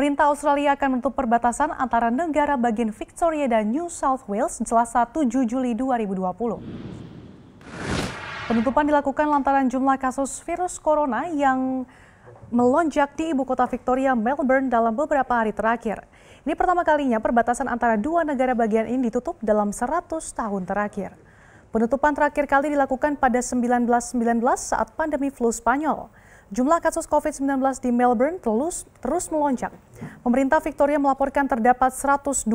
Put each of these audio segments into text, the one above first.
Pemerintah Australia akan menutup perbatasan antara negara bagian Victoria dan New South Wales selasa 7 Juli 2020. Penutupan dilakukan lantaran jumlah kasus virus corona yang melonjak di ibu kota Victoria, Melbourne dalam beberapa hari terakhir. Ini pertama kalinya perbatasan antara dua negara bagian ini ditutup dalam 100 tahun terakhir. Penutupan terakhir kali dilakukan pada 1919 saat pandemi flu Spanyol. Jumlah kasus COVID-19 di Melbourne terus, terus melonjak. Pemerintah Victoria melaporkan terdapat 127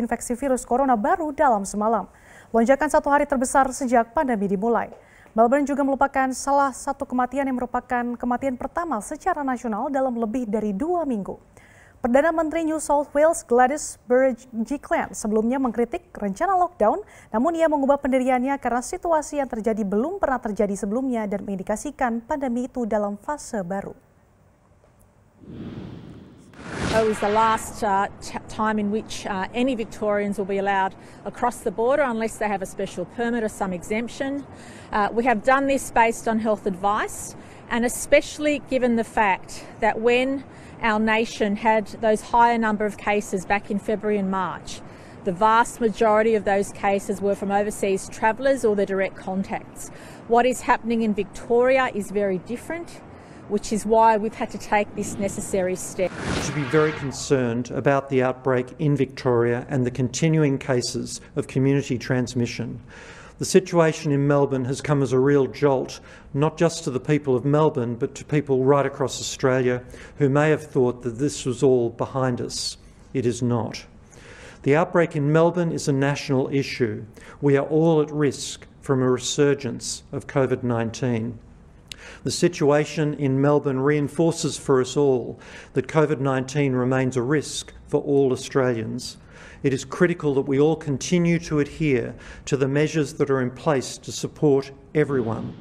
infeksi virus corona baru dalam semalam. Lonjakan satu hari terbesar sejak pandemi dimulai. Melbourne juga merupakan salah satu kematian yang merupakan kematian pertama secara nasional dalam lebih dari dua minggu. Perdana Menteri New South Wales Gladys Berejiklian sebelumnya mengkritik rencana lockdown, namun ia mengubah pendiriannya karena situasi yang terjadi belum pernah terjadi sebelumnya dan mengindikasikan pandemi itu dalam fase baru. It was the last uh, time in which uh, any Victorians will be allowed across the border unless they have a special permit or some exemption. Uh, we have done this based on health advice and especially given the fact that when our nation had those higher number of cases back in February and March, the vast majority of those cases were from overseas travellers or their direct contacts. What is happening in Victoria is very different which is why we've had to take this necessary step. We should be very concerned about the outbreak in Victoria and the continuing cases of community transmission. The situation in Melbourne has come as a real jolt, not just to the people of Melbourne, but to people right across Australia who may have thought that this was all behind us. It is not. The outbreak in Melbourne is a national issue. We are all at risk from a resurgence of COVID 19. The situation in Melbourne reinforces for us all that COVID 19 remains a risk for all Australians. It is critical that we all continue to adhere to the measures that are in place to support everyone.